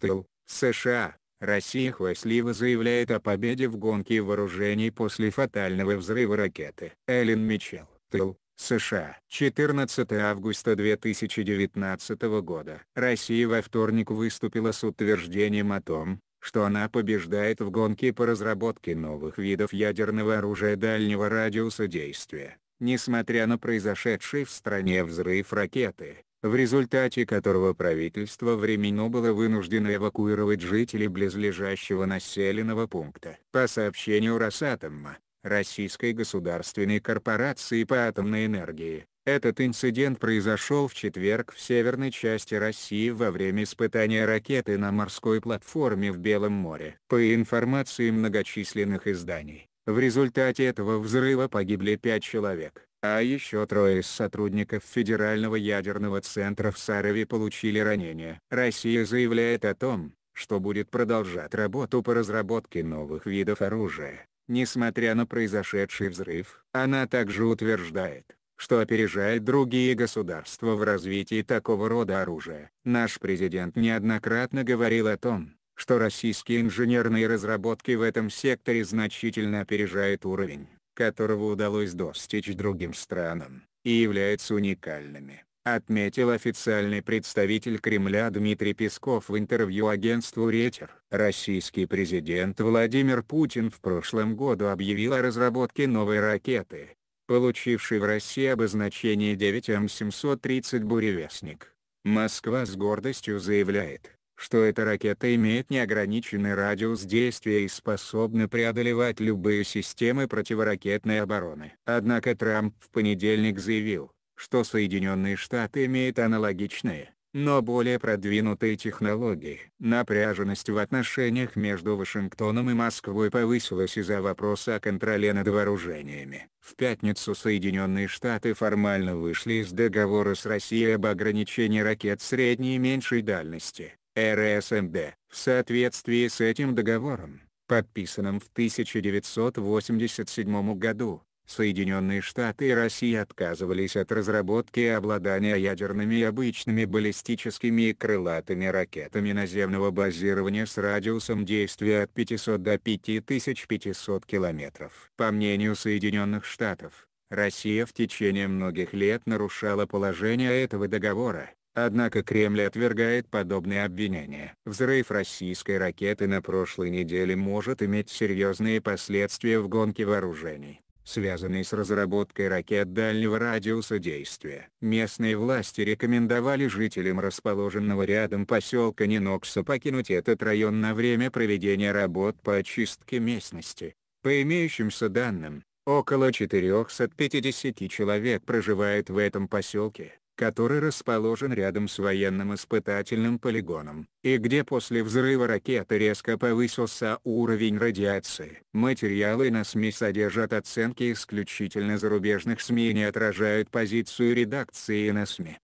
ТЛ, США, Россия хвастливо заявляет о победе в гонке вооружений после фатального взрыва ракеты. Эллен Мичел, ТЛ, США. 14 августа 2019 года. Россия во вторник выступила с утверждением о том, что она побеждает в гонке по разработке новых видов ядерного оружия дальнего радиуса действия. Несмотря на произошедший в стране взрыв ракеты, в результате которого правительство временно было вынуждено эвакуировать жителей близлежащего населенного пункта. По сообщению Росатома, Российской государственной корпорации по атомной энергии, этот инцидент произошел в четверг в северной части России во время испытания ракеты на морской платформе в Белом море. По информации многочисленных изданий, в результате этого взрыва погибли пять человек. А еще трое из сотрудников Федерального ядерного центра в Сарове получили ранения. Россия заявляет о том, что будет продолжать работу по разработке новых видов оружия, несмотря на произошедший взрыв. Она также утверждает, что опережает другие государства в развитии такого рода оружия. Наш президент неоднократно говорил о том, что российские инженерные разработки в этом секторе значительно опережают уровень которого удалось достичь другим странам, и являются уникальными, отметил официальный представитель Кремля Дмитрий Песков в интервью агентству «Ретер». Российский президент Владимир Путин в прошлом году объявил о разработке новой ракеты, получившей в России обозначение 9М730 «Буревестник». Москва с гордостью заявляет, что эта ракета имеет неограниченный радиус действия и способна преодолевать любые системы противоракетной обороны. Однако Трамп в понедельник заявил, что Соединенные Штаты имеют аналогичные, но более продвинутые технологии. Напряженность в отношениях между Вашингтоном и Москвой повысилась из-за вопроса о контроле над вооружениями. В пятницу Соединенные Штаты формально вышли из договора с Россией об ограничении ракет средней и меньшей дальности. РСМД. В соответствии с этим договором, подписанным в 1987 году, Соединенные Штаты и Россия отказывались от разработки и обладания ядерными и обычными баллистическими и крылатыми ракетами наземного базирования с радиусом действия от 500 до 5500 километров. По мнению Соединенных Штатов, Россия в течение многих лет нарушала положение этого договора, Однако Кремль отвергает подобные обвинения. Взрыв российской ракеты на прошлой неделе может иметь серьезные последствия в гонке вооружений связанный с разработкой ракет дальнего радиуса действия. Местные власти рекомендовали жителям расположенного рядом поселка Нинокса покинуть этот район на время проведения работ по очистке местности. По имеющимся данным, около 450 человек проживает в этом поселке который расположен рядом с военным испытательным полигоном, и где после взрыва ракеты резко повысился уровень радиации. Материалы на СМИ содержат оценки исключительно зарубежных СМИ и не отражают позицию редакции на СМИ.